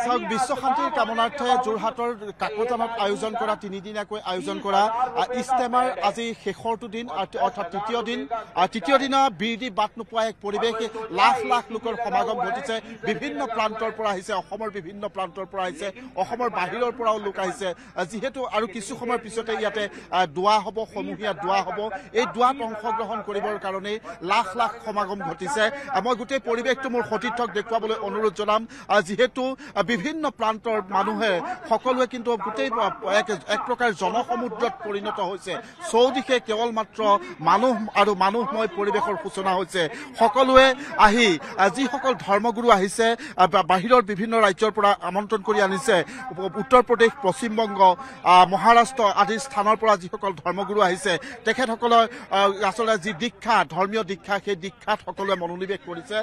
চাওক বিশ্ব শান্তিৰ কামনাৰ্থে যোৰহাটৰ কাকতানত আয়োজন কৰা তিনিদিনীয়াকৈ আয়োজন কৰা ইষ্টেমাৰ আজি শেষৰটো দিন অৰ্থাৎ তৃতীয় দিন তৃতীয় দিনা বিৰ দি বাট নোপোৱা এক পৰিৱেশ লাখ লাখ লোকৰ সমাগম ঘটিছে বিভিন্ন প্ৰান্তৰ পৰা আহিছে অসমৰ বিভিন্ন প্ৰান্তৰ পৰা আহিছে অসমৰ বাহিৰৰ পৰাও লোক আহিছে যিহেতু আৰু কিছু সময়ৰ পিছতে ইয়াতে দোৱা হ'ব সমূহীয়া দোৱা হ'ব এই দোৱাত অংশগ্ৰহণ কৰিবৰ কাৰণেই লাখ লাখ সমাগম ঘটিছে মই গোটেই পৰিৱেশটো মোৰ সতীৰ্থক দেখুৱাবলৈ অনুৰোধ জনাম যিহেতু বিভিন্ন প্ৰান্তৰ মানুহে সকলোৱে কিন্তু গোটেই এক প্ৰকাৰ জনসমুদ্ৰত পৰিণত হৈছে চৌদিশে কেৱল মাত্ৰ মানুহ আৰু মানুহময় পৰিৱেশৰ সূচনা হৈছে সকলোৱে আহি যিসকল ধৰ্মগুৰু আহিছে বাহিৰৰ বিভিন্ন ৰাজ্যৰ পৰা আমন্ত্ৰণ কৰি আনিছে উত্তৰ প্ৰদেশ পশ্চিমবংগ মহাৰাষ্ট্ৰ আদি স্থানৰ পৰা যিসকল ধৰ্মগুৰু আহিছে তেখেতসকলৰ আচলতে যি দীক্ষা ধৰ্মীয় দীক্ষা সেই দীক্ষাত সকলোৱে মনোনিৱেশ কৰিছে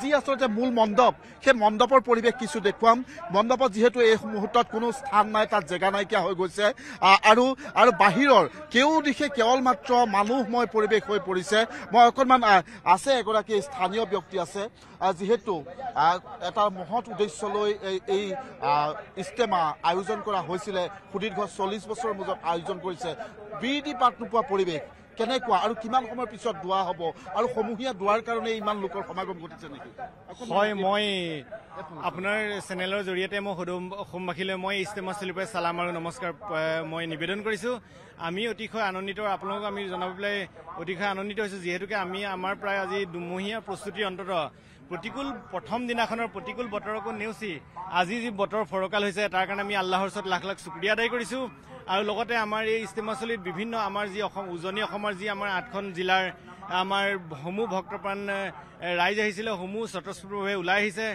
যি আচলতে মূল মণ্ডপ সেই মণ্ডপৰ পৰিৱেশ কিছু দেখুৱা প্ৰথম মণ্ডপত যিহেতু এই মুহূৰ্তত কোনো স্থান নাই তাত জেগা নাইকিয়া হৈ গৈছে আৰু আৰু বাহিৰৰ কেও দিশে কেৱল মাত্ৰ মানুহময় পৰিৱেশ হৈ পৰিছে মই অকণমান আছে এগৰাকী স্থানীয় ব্যক্তি আছে যিহেতু এটা মহৎ উদ্দেশ্য লৈ এই ইস্তেমা আয়োজন কৰা হৈছিলে সুদীৰ্ঘ চল্লিশ বছৰৰ মাজত আয়োজন কৰিছে বি পাত নোপোৱা পৰিৱেশ কেনেকুৱা আৰু কিমান সময়ৰ পিছত দোৱা হ'ব আৰু সমূহীয়া দোৱাৰ কাৰণে ইমান লোকৰ সমাগম ঘটিছে নেকি হয় মই আপোনাৰ চেনেলৰ জৰিয়তে মই সদৌ সোমবাসীলৈ মই ইষ্টেমাস্থলীৰ পৰা চালাম আৰু নমস্কাৰ মই নিবেদন কৰিছোঁ আমি অতিশয় আনন্দিত আপোনালোকক আমি জনাব পেলাই অতিশয় আনন্দিত হৈছোঁ যিহেতুকে আমি আমাৰ প্ৰায় আজি দুমহীয়া প্ৰস্তুতিৰ অন্ততঃ প্ৰতিকূল প্ৰথম দিনাখনৰ প্ৰতিকূল বতৰকো নেওচি আজি যি বতৰ ফৰকাল হৈছে তাৰ কাৰণে আমি আল্লাহৰ ওচৰত লাখ লাখ চুক্ৰিয়া আদায় কৰিছোঁ আৰু লগতে আমাৰ এই ইষ্টিমাচলিত বিভিন্ন আমাৰ যি অসম উজনি অসমৰ যি আমাৰ আঠখন জিলাৰ আমাৰ সমূহ ভক্তপ্ৰাণ ৰাইজ আহিছিলে সমূহ স্বতঃস্ফূৰ্তভাৱে ওলাই আহিছে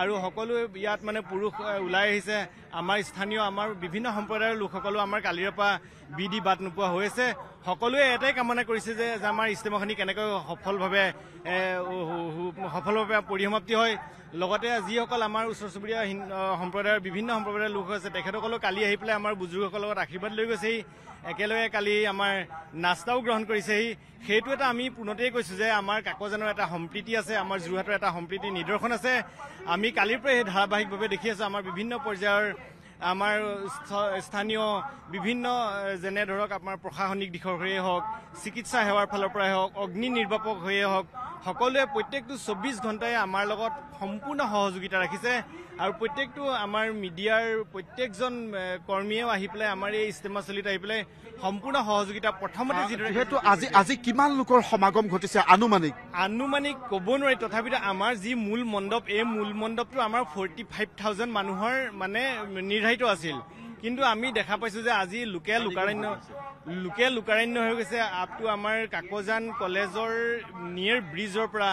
আৰু সকলোৱে ইয়াত মানে পুৰুষ ওলাই আহিছে আমাৰ স্থানীয় আমাৰ বিভিন্ন সম্প্ৰদায়ৰ লোকসকলেও আমাৰ কালিৰে পৰা বিধি বাদ নোপোৱা হৈ আছে সকলোৱে এটাই কামনা কৰিছে যে আমাৰ ইষ্টেমাখনি কেনেকৈ সফলভাৱে সফলভাৱে পৰিসমাপ্তি হয় লগতে যিসকল আমাৰ ওচৰ চুবুৰীয়া সম্প্ৰদায়ৰ বিভিন্ন সম্প্ৰদায়ৰ লোক আছে তেখেতসকলেও কালি আহি পেলাই আমাৰ বুজুৰ্গসকলৰ লগত আশীৰ্বাদ লৈ গৈছেহি একেলগে কালি আমাৰ নাস্তাও গ্ৰহণ কৰিছেহি সেইটো এটা আমি পুনতেই কৈছোঁ যে আমাৰ কাকজনৰ এটা সম্প্ৰীতি আছে আমাৰ যোৰহাটৰ এটা সম্প্ৰীতি নিদৰ্শন আছে আমি কালিৰ পৰাই সেই ধাৰাবাহিকভাৱে দেখি আছোঁ আমাৰ বিভিন্ন পৰ্যায়ৰ আমাৰ স্থানীয় বিভিন্ন যেনে ধৰক আমাৰ প্ৰশাসনিক দিশৰ হৈয়ে হওক চিকিৎসা সেৱাৰ ফালৰ পৰাই হওক অগ্নি নিৰ্বাপক হৈয়ে হওক সকলোৱে প্ৰত্যেকটো চৌব্বিছ ঘণ্টাই আমাৰ লগত সম্পূৰ্ণ সহযোগিতা ৰাখিছে আৰু প্ৰত্যেকটো আমাৰ মিডিয়াৰ প্ৰত্যেকজন কৰ্মীয়েও আহি পেলাই আমাৰ এই ইষ্টেমাচলিত আহি পেলাই সম্পূৰ্ণ সহযোগিতা প্ৰথমতে যিহেতু আজি আজি কিমান লোকৰ সমাগম ঘটিছে আনুমানিক আনুমানিক ক'ব নোৱাৰি তথাপিতো আমাৰ যি মূল মণ্ডপ এই মূল মণ্ডপটো আমাৰ ফৰ্টি ফাইভ থাউজেণ্ড মানুহৰ মানে নিৰ্ধাৰিত আছিল কিন্তু আমি দেখা পাইছোঁ যে আজি লোকেল লোকাৰণ্য লোকেল লোকাৰণ্য হৈ গৈছে আপ টু আমাৰ কাকজান কলেজৰ নিয়েৰ ব্ৰিজৰ পৰা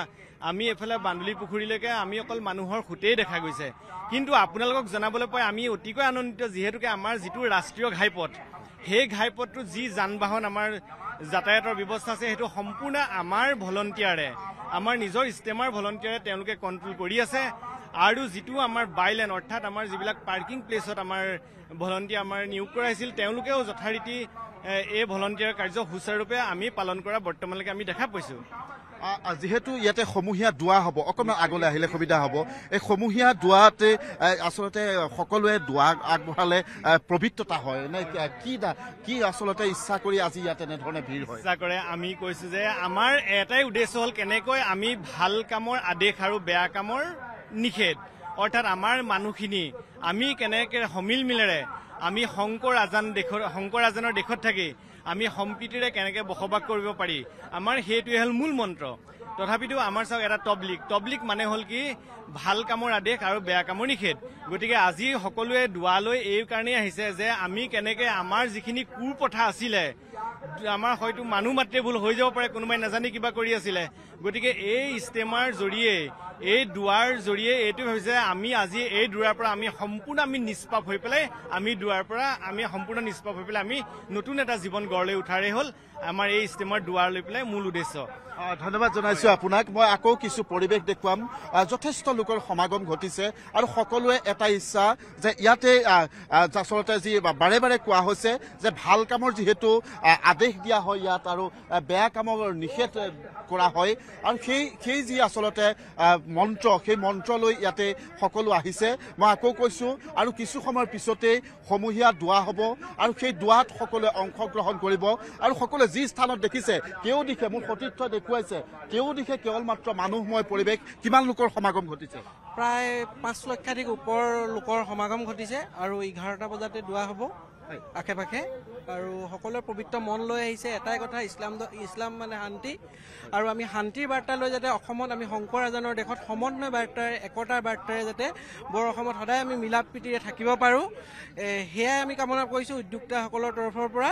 আমি এফালে বান্দুলি পুখুৰীলৈকে আমি অকল মানুহৰ সুতেই দেখা গৈছে কিন্তু আপোনালোকক জনাবলৈ পাই আমি অতিকৈ আনন্দিত যিহেতুকে আমাৰ যিটো ৰাষ্ট্ৰীয় ঘাইপথ সেই ঘাইপথটো যি যান বাহন আমাৰ যাতায়াতৰ ব্যৱস্থা আছে সেইটো সম্পূৰ্ণ আমাৰ ভলণ্টিয়াৰে আমাৰ নিজৰ ইষ্টেমাৰ ভলণ্টিয়াৰে তেওঁলোকে কণ্ট্ৰল কৰি আছে আৰু যিটো আমাৰ বাইলেন অৰ্থাৎ আমাৰ যিবিলাক পাৰ্কিং প্লেচত আমাৰ ভলণ্টিয়াৰ আমাৰ নিয়োগ কৰা হৈছিল তেওঁলোকেও যথাৰীতি এই ভলণ্টিয়াৰ কাৰ্য সুচাৰুৰূপে আমি পালন কৰা বৰ্তমানলৈকে আমি দেখা পাইছোঁ যিহেতু ইয়াতে সমূহীয়া দোৱা হ'ব অকণমান আগলৈ আহিলে সুবিধা হ'ব এই সমূহীয়া দোৱাতে আচলতে সকলোৱে দোৱা আগবঢ়ালে পবিত্ৰতা হয় নে কি কি আচলতে ইচ্ছা কৰি আজি ইয়াত এনেধৰণে ভিৰ হয় ইচ্ছা কৰে আমি কৈছোঁ যে আমাৰ এটাই উদ্দেশ্য হ'ল কেনেকৈ আমি ভাল কামৰ আদেশ আৰু বেয়া কামৰ নিষেধ অৰ্থাৎ আমাৰ মানুহখিনি আমি কেনেকৈ সমিলমিলেৰে আমি শংকৰ আজান দেশৰ শংকৰ আজানৰ দেশত থাকি আমি সম্প্ৰীতিৰে কেনেকৈ বসবাস কৰিব পাৰি আমাৰ সেইটোৱে হ'ল মূল মন্ত্ৰ তথাপিতো আমাৰ চাওক এটা টব্লিক টবলিক মানে হ'ল কি ভাল কামৰ আদেশ আৰু বেয়া কামৰ নিষেধ গতিকে আজি সকলোৱে দোৱালৈ এইকাৰণেই আহিছে যে আমি কেনেকৈ আমাৰ যিখিনি প্ৰথা আছিলে আমাৰ হয়তো মানুহ মাতৃ ভুল হৈ যাব পাৰে কোনোবাই নাজানি কিবা কৰি আছিলে গতিকে এই ইষ্টেমাৰ জৰিয়ে এই দুৱাৰ জৰিয়ে এইটো হৈছে আমি আজি এই দুৱাৰৰ পৰা আমি সম্পূৰ্ণ আমি নিষ্পাপ হৈ পেলাই আমি দুৱাৰ পৰা আমি সম্পূৰ্ণ নিষ্পাপ হৈ পেলাই আমি নতুন এটা জীৱন গঢ় লৈ উঠাৰে হ'ল আমাৰ এই ষ্টেমৰ দুৱাৰ লৈ পেলাই মূল উদ্দেশ্য ধন্যবাদ জনাইছো আপোনাক মই আকৌ কিছু পৰিৱেশ দেখুৱাম যথেষ্ট লোকৰ সমাগম ঘটিছে আৰু সকলোৱে এটা ইচ্ছা যে ইয়াতে আচলতে যি বাৰে বাৰে কোৱা হৈছে যে ভাল কামৰ যিহেতু আদেশ দিয়া হয় ইয়াত আৰু বেয়া কামৰ নিষেধ কৰা হয় আৰু সেই সেই যি আচলতে মন্ত্ৰ সেই মন্ত্ৰ লৈ ইয়াতে সকলো আহিছে মই আকৌ কৈছোঁ আৰু কিছু সময়ৰ পিছতেই সমূহীয়া দুৱা হ'ব আৰু সেই দুৱাত সকলোৱে অংশগ্ৰহণ কৰিব আৰু সকলোৱে যি স্থানত দেখিছে কেও দিশে মোৰ সতীৰ্থই দেখুৱাইছে কেও দিশে কেৱল মাত্ৰ মানুহময় পৰিৱেশ কিমান লোকৰ সমাগম ঘটিছে প্ৰায় পাঁচ লক্ষাধিক ওপৰ লোকৰ সমাগম ঘটিছে আৰু এঘাৰটা বজাতে দোৱা হ'ব আশে পাশে আৰু সকলোৱে পবিত্ৰ মন লৈ আহিছে এটাই কথা ইছলাম ইছলাম মানে শান্তি আৰু আমি শান্তিৰ বাৰ্তা লৈ যাতে অসমত আমি শংকৰ আজানৰ দেশত সমন্বয় বাৰ্তাৰে একতাৰ বাৰ্তাৰে যাতে বৰ অসমত সদায় আমি মিলা প্ৰীতিৰে থাকিব পাৰোঁ সেয়াই আমি কামনা কৰিছোঁ উদ্যোক্তাসকলৰ তৰফৰ পৰা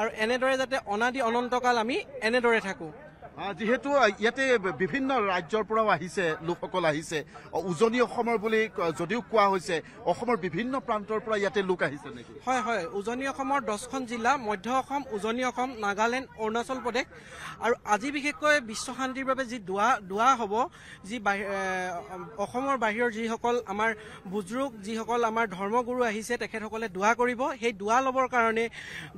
আৰু এনেদৰে যাতে অনাদি অনন্তকাল আমি এনেদৰে থাকোঁ যিহেতু ইয়াতে বিভিন্ন ৰাজ্যৰ পৰাও আহিছে লোকসকল আহিছে উজনি অসমৰ বুলি যদিও কোৱা হৈছে অসমৰ বিভিন্ন প্ৰান্তৰ পৰা ইয়াতে লোক আহিছে হয় হয় উজনি অসমৰ দহখন জিলা মধ্য অসম উজনি অসম নাগালেণ্ড অৰুণাচল প্ৰদেশ আৰু আজি বিশেষকৈ বিশ্ব শান্তিৰ বাবে যি দুৱা দুৱা হ'ব যি অসমৰ বাহিৰৰ যিসকল আমাৰ বুজৰুক যিসকল আমাৰ ধৰ্মগুৰু আহিছে তেখেতসকলে দোৱা কৰিব সেই দুৱা ল'বৰ কাৰণে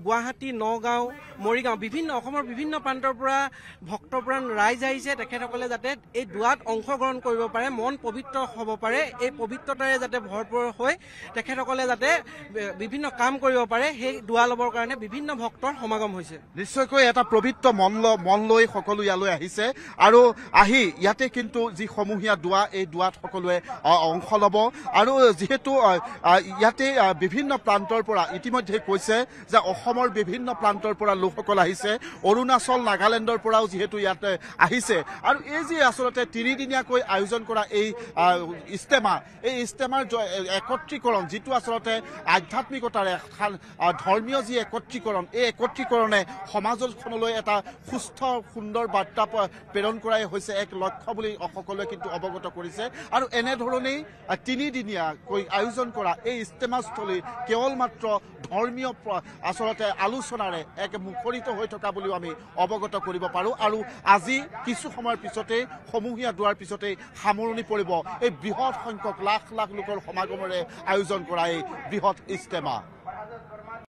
গুৱাহাটী নগাঁও মৰিগাঁও বিভিন্ন অসমৰ বিভিন্ন প্ৰান্তৰ পৰা ভক্ত ৰাষ্ট্ৰপ্ৰাণ ৰাইজ আহিছে তেখেতসকলে যাতে এই দুৱাত অংশগ্ৰহণ কৰিব পাৰে মন পবিত্ৰ হ'ব পাৰে এই পবিত্ৰতাৰে যাতে ভৰপূৰ হৈ তেখেতসকলে যাতে বিভিন্ন কাম কৰিব পাৰে সেই দুৱা ল'বৰ কাৰণে বিভিন্ন ভক্তৰ সমাগম হৈছে নিশ্চয়কৈ এটা পবিত্ৰ মন ল মন লৈ সকলো ইয়ালৈ আহিছে আৰু আহি ইয়াতে কিন্তু যি সমূহীয়া দুৱা এই দুৱাত সকলোৱে অংশ ল'ব আৰু যিহেতু ইয়াতে বিভিন্ন প্ৰান্তৰ পৰা ইতিমধ্যে কৈছে যে অসমৰ বিভিন্ন প্ৰান্তৰ পৰা লোকসকল আহিছে অৰুণাচল নাগালেণ্ডৰ পৰাও যিহেতু দলটো ইয়াত আহিছে আৰু এই যে আচলতে তিনিদিনীয়াকৈ আয়োজন কৰা এই ইষ্টেমা এই ইষ্টেমাৰ একত্ৰীকৰণ যিটো আচলতে আধ্যাত্মিকতাৰে ধৰ্মীয় যি একত্ৰীকৰণ এই একত্ৰীকৰণে সমাজখনলৈ এটা সুস্থ সুন্দৰ বাৰ্তা প্ৰেৰণ কৰাই হৈছে এক লক্ষ্য বুলি সকলোৱে কিন্তু অৱগত কৰিছে আৰু এনেধৰণেই তিনিদিনীয়াকৈ আয়োজন কৰা এই ইষ্টেমাস্থলী কেৱল মাত্ৰ ধৰ্মীয় আচলতে আলোচনাৰে এক মুখৰিত হৈ থকা বুলিও আমি অৱগত কৰিব পাৰোঁ আৰু আজি কিছু সময়ৰ পিছতে সমূহীয়া দুৱাৰ পিছতে সামৰণি পৰিব এই বৃহৎ সংখ্যক লাখ লাখ লোকৰ সমাগমেৰে আয়োজন কৰা এই বৃহৎ ইজতেমা